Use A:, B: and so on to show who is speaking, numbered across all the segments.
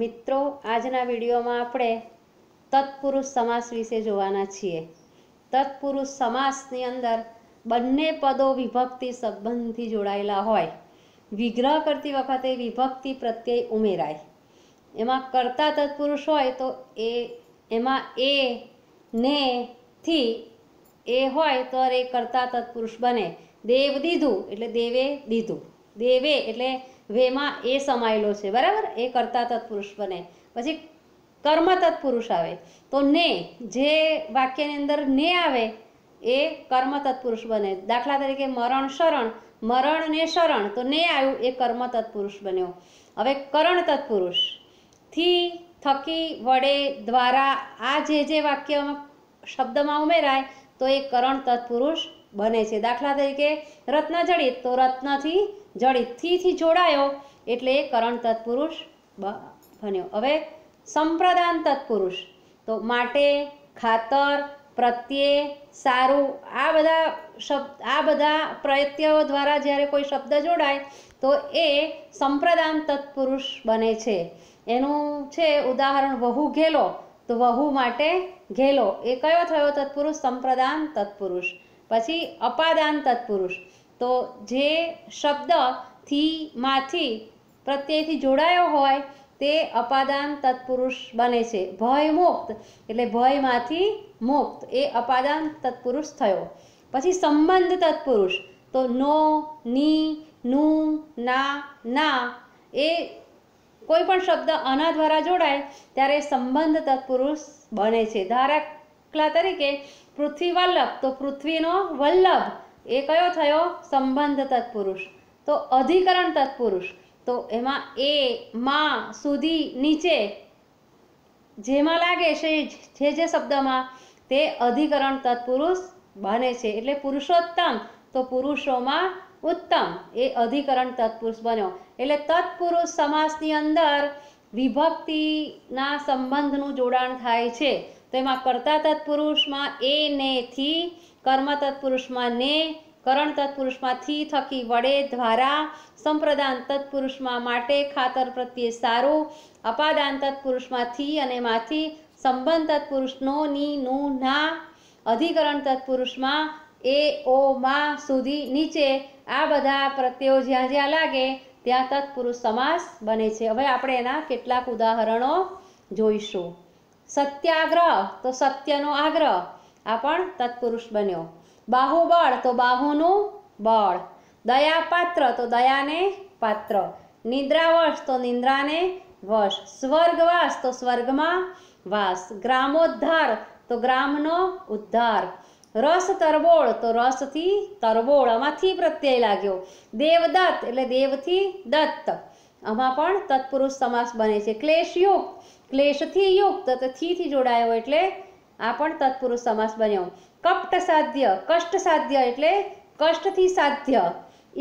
A: મિત્રો આજના વિડીયોમાં આપણે તત્પુરુષ સમાસ વિશે જોવાના છીએ તત્પુરુષ સમાસની અંદર બંને પદો વિભક્તિ સંબંધથી જોડાયેલા હોય વિગ્રહ કરતી વખતે વિભક્તિ પ્રત્યય ઉમેરાય એમાં કરતા તત્પુરુષ હોય તો એ એમાં એ ને થી એ હોય તો એ કરતા તત્પુરુષ બને દેવ દીધું એટલે દેવે દીધું દેવે એટલે વેમાં એ સમાયેલો છે બરાબર એ કરતા તત્પુરુષ બને પછી કર્મ તત્પુરુષ આવે તો ને જે વાક્યની અંદર ને આવે એ કર્મ તત્પુરુષ બને દાખલા તરીકે મરણ શરણ મરણ ને શરણ તો ને આવ્યું એ કર્મ તત્પુરુષ બન્યો હવે કરણ તત્પુરુષ થી થકી વડે દ્વારા આ જે જે વાક્ય શબ્દમાં ઉમેરાય તો એ કરણ તત્પુરુષ બને છે દાખલા તરીકે રત્ન જડિત તો રત્નથી જડિત થીથી જોડાયો એટલે કરણ તત્પુરુષ બન્યો હવે સંપ્રદાન તત્પુરુષ તો માટે ખાતર પ્રત્યે સારું આ બધા શબ્દ આ બધા પ્રત્યયો દ્વારા જ્યારે કોઈ શબ્દ જોડાય તો એ સંપ્રદાન તત્પુરુષ બને છે એનું છે ઉદાહરણ વહુ ઘેલો તો વહુ માટે ઘેલો એ કયો થયો તત્પુરુષ સંપ્રદાન તત્પુરુષ પછી અપાદાન તત્પુરુષ તો જે શબ્દથી માંથી પ્રત્યયથી જોડાયો હોય તે અપાદાન તત્પુરુષ બને છે ભય મુક્ત એટલે ભયમાંથી મુક્ત એ અપાદાન તત્પુરુષ થયો પછી સંબંધ તત્પુરુષ તો નો ની નું ના ના એ કોઈ પણ શબ્દ આના દ્વારા જોડાય ત્યારે સંબંધ તત્પુરુષ બને છે દાખલા તરીકે પૃથ્વી વલ્લભ તો પૃથ્વીનો વલ્લભ એ કયો થયો સંબંધ તત્પુરુષ તો અધિકરણ તત્પુરુષ તો એમાં એ માં સુધી નીચે જેમાં લાગે છે જે જે શબ્દમાં તે અધિકરણ તત્પુરુષ બને છે એટલે પુરુષોત્તમ તો પુરુષોમાં ઉત્તમ એ અધિકરણ તત્પુરુષ બન્યો એટલે તત્પુરુષ સમાસની અંદર વિભક્તિના સંબંધનું જોડાણ થાય છે તો એમાં કરતા તત્પુરુષમાં એ ને થી કર્મ તત્પુરુષમાં ને કરણ તત્પુરુષમાં થી થકી વડે દ્વારા સંપ્રદાન તત્પુરુષમાં માટે ખાતર પ્રત્યે સારું અપાદાન તત્પુરુષમાં થી અને માંથી સંબંધ તત્પુરુષનો ની નું ના અધિકરણ તત્પુરુષમાં એ ઓ માં સુધી નીચે આ બધા પ્રત્યયો જ્યાં જ્યાં લાગે ત્યાં તત્પુરુષ સમાસ બને છે હવે આપણે એના કેટલાક ઉદાહરણો જોઈશું સત્યાગ્રહ તો સત્યનો આગ્રહ આ પણ તત્પુરુષ બન્યો બાહુબળ તો બાહુનું બળ દયાપાત્ર તો દયાને પાત્ર નિદ્રાવશ તો નિંદ્રાને વશ સ્વર્ગવાસ તો સ્વર્ગમાં વાસ ગ્રામોદ્ધાર તો ગ્રામનો ઉદ્ધાર રસ તરબોળ તો રસથી તરબોળ આમાંથી પ્રત્યય લાગ્યો દેવદત્ત એટલે દેવથી દત્ત આમાં પણ તત્પુરુષ સમાસ બને છે ક્લેશયુક્ત ક્લેશથી યુક્ત તો જોડાયો એટલે આ પણ તત્પુરુષ સમાસ બન્યો કપટ સાધ્ય કષ્ટ સાધ્ય એટલે કષ્ટથી સાધ્ય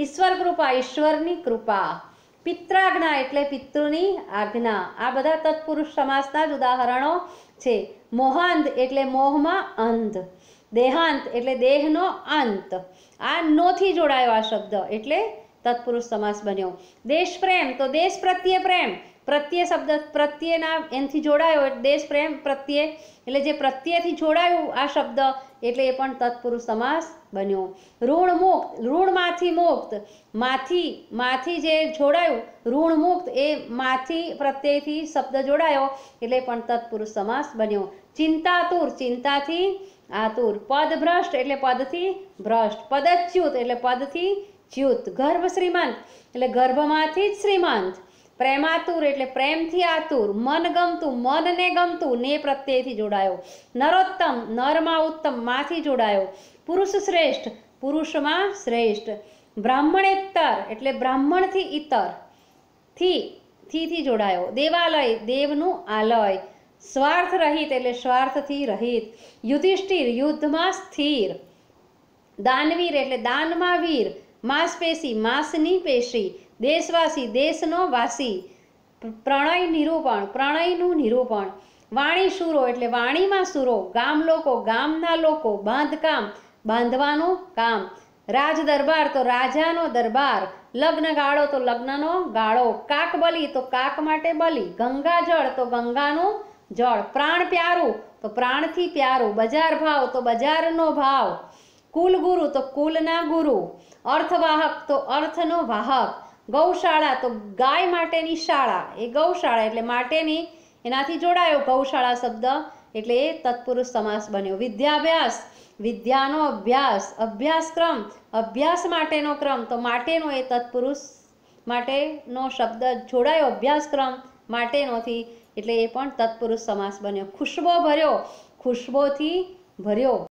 A: ઈશ્વર કૃપા ઈશ્વરની કૃપા પિત્રાજ્ઞા એટલે પિતૃની આજ્ઞા આ બધા તત્પુરુષ સમાસના જ ઉદાહરણો છે મોહાંત એટલે મોહમાં અંધ દેહાંત એટલે દેહનો અંત આ નોથી જોડાયો આ શબ્દ એટલે તત્પુરુષ સમાસ બન્યો દેશ પ્રેમ તો દેશ પ્રત્યે પ્રેમ પ્રત્યે શબ્દ પ્રત્યેના એનથી જોડાયો દેશ પ્રેમ પ્રત્યે એટલે જે પ્રત્યેથી જોડાયું આ શબ્દ એટલે એ પણ તત્પુરુષ સમાસ બન્યો ઋણ મુક્ત ઋણમાંથી મુક્ત માથી માથી જે જોડાયું ઋણ મુક્ત એ માથી પ્રત્યયથી શબ્દ જોડાયો એટલે પણ તત્પુરુષ સમાસ બન્યો ચિંતાતુર ચિંતાથી આતુર પદભ્રષ્ટ એટલે પદથી ભ્રષ્ટ પદચ્યુત એટલે પદથી ચ્યુત ગર્ભ શ્રીમંત એટલે ગર્ભમાંથી જ શ્રીમંત પ્રેમાતુર એટલે પ્રેમથી આતુર મન ગમતું મનને ગમતું ને પ્રત્યેથી જોડાયો નરોત્તમ નરમાં ઉત્તમ માંથી જોડાયો પુરુષ શ્રેષ્ઠ પુરુષમાં શ્રેષ્ઠ બ્રાહ્મણેતર એટલે બ્રાહ્મણથી ઇતર થી થીથી જોડાયો દેવાલય દેવનું આલય સ્વાર્થ રહિત એટલે સ્વાર્થથી રહિત યુધિષ્ઠિર યુદ્ધમાં સ્થિર દાનવીર એટલે દાનમાં વીર માંસપેશી માંસની પેશી દેશવાસી દેશનો વાસી પ્રણય નિરૂપણ પ્રણયનું નિરૂપણ વાણી સુરો એટલે વાણીમાં સુરો ગામ લોકો ગામના લોકો બાંધકામ બાંધવાનું કામ રાજ દરબાર તો રાજાનો દરબાર લગ્ન ગાળો તો લગ્નનો ગાળો કાક બલી તો કાક માટે બલી ગંગા જળ તો ગંગાનું જળ પ્રાણ પ્યારું તો પ્રાણથી પ્યારું બજાર ભાવ તો બજારનો ભાવ કુલગુરુ તો કુલના ગુરુ અર્થવાહક તો અર્થનો વાહક ગૌશાળા તો ગાય માટેની શાળા એ ગૌશાળા એટલે માટેની એનાથી જોડાયો ગૌશાળા શબ્દ એટલે એ તત્પુરુષ સમાસ બન્યો વિદ્યાભ્યાસ વિદ્યાનો અભ્યાસ અભ્યાસક્રમ અભ્યાસ માટેનો ક્રમ તો માટેનો એ તત્પુરુષ માટેનો શબ્દ જોડાયો અભ્યાસક્રમ માટેનોથી એટલે એ પણ તત્પુરુષ સમાસ બન્યો ખુશ્બો ભર્યો ખુશ્બોથી ભર્યો